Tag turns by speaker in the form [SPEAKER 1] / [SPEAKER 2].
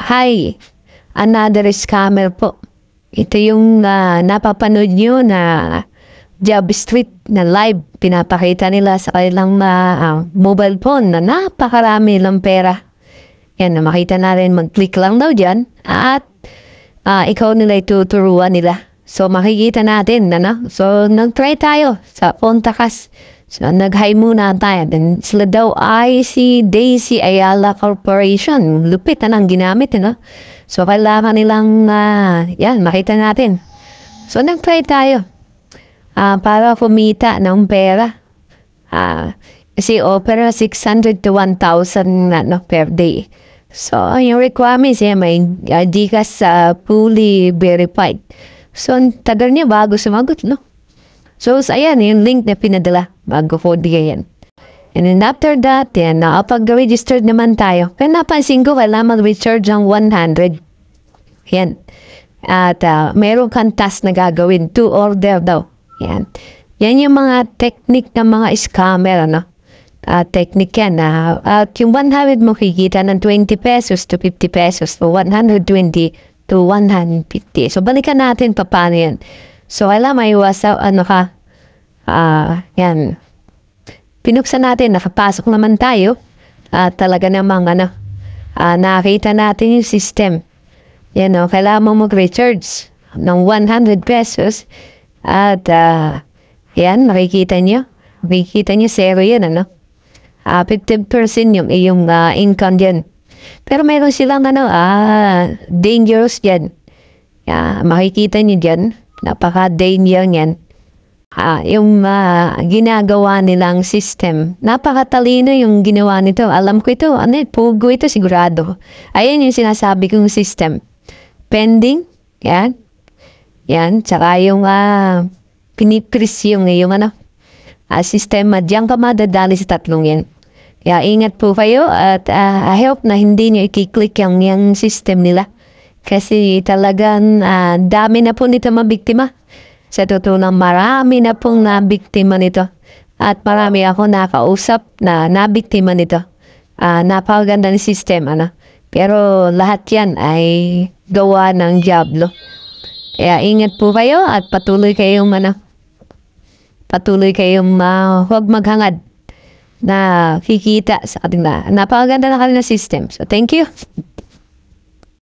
[SPEAKER 1] Hi, another scammer po. Ito yung uh, napapanood nyo na Job Street na live. Pinapakita nila sa kanilang uh, mobile phone na napakarami lang pera. Yan, na makita na rin, mag-click lang daw dyan. At uh, ikaw nila ituturuan nila. So, makikita natin, ano? So, nag-try tayo sa phone takas. So, nag-hi muna tayo. Then, sila daw ay si Daisy Ayala Corporation. Lupit, anong ginamit, ano? So, kailangan nilang, uh, yan, makita natin. So, nag-try tayo uh, para kumita ng pera. Uh, ah, si opera 600 to 1,000 ano, per day. So, yung requirements, eh, may uh, di ka sa fully verified. So, ang tagal niya bago sumagot, no? So, ayan, yung link na pinadala bago 4 yan. And then after that, yan, nakapag-registered naman tayo. Kaya napansin ko, wala kailangan recharge ang 100. Yan. At uh, ah, mayroon kang task na gagawin, to order daw. Yan. Yan yung mga technique ng mga scammer, ano? Uh, technique yan. Uh, at yung 100 mo kikita ng 20 pesos to 50 pesos for 120 to 150. So, balikan natin pa paano yan. So, alam, may iwasaw, ano ka, Ah, uh, yan. Pinuksan natin, napapasok naman tayo. At uh, talaga namang ano, uh, nakita natin yung system. Yan o, oh, kailangan mo mag-recharge ng 100 pesos. At uh, yan, makikita nyo. Makikita nyo, zero yan ano. Uh, ah, 50% yung iyong uh, income dyan. Pero meron silang ano, ah, dangerous yan Yeah, makikita nyo dyan. Napaka-danger yan uh, yung uh, ginagawa nilang system. Napakatalino yung ginawa nito. Alam ko ito, ano, eh, pugo ito sigurado. Ayan yung sinasabi kong system. Pending, yan. Yan, tsaka yung uh, ah, pinipris yung, yung ano, uh, sistema. Diyan ka madadali sa tatlong yan. Kaya ingat po kayo at uh, I hope na hindi nyo i-click yung, yung system nila. Kasi talagang uh, dami na po nito mabiktima. Sa totoo lang, marami na pong nabiktima nito. At marami ako nakausap na nabiktima nito. Uh, napakaganda ng system, ano. Pero lahat yan ay gawa ng Diablo. Kaya ingat po kayo at patuloy kayong mana. Patuloy kayong ma, ah, huwag maghangad na kikita sa ating na. Napakaganda na kanina system. So, thank you.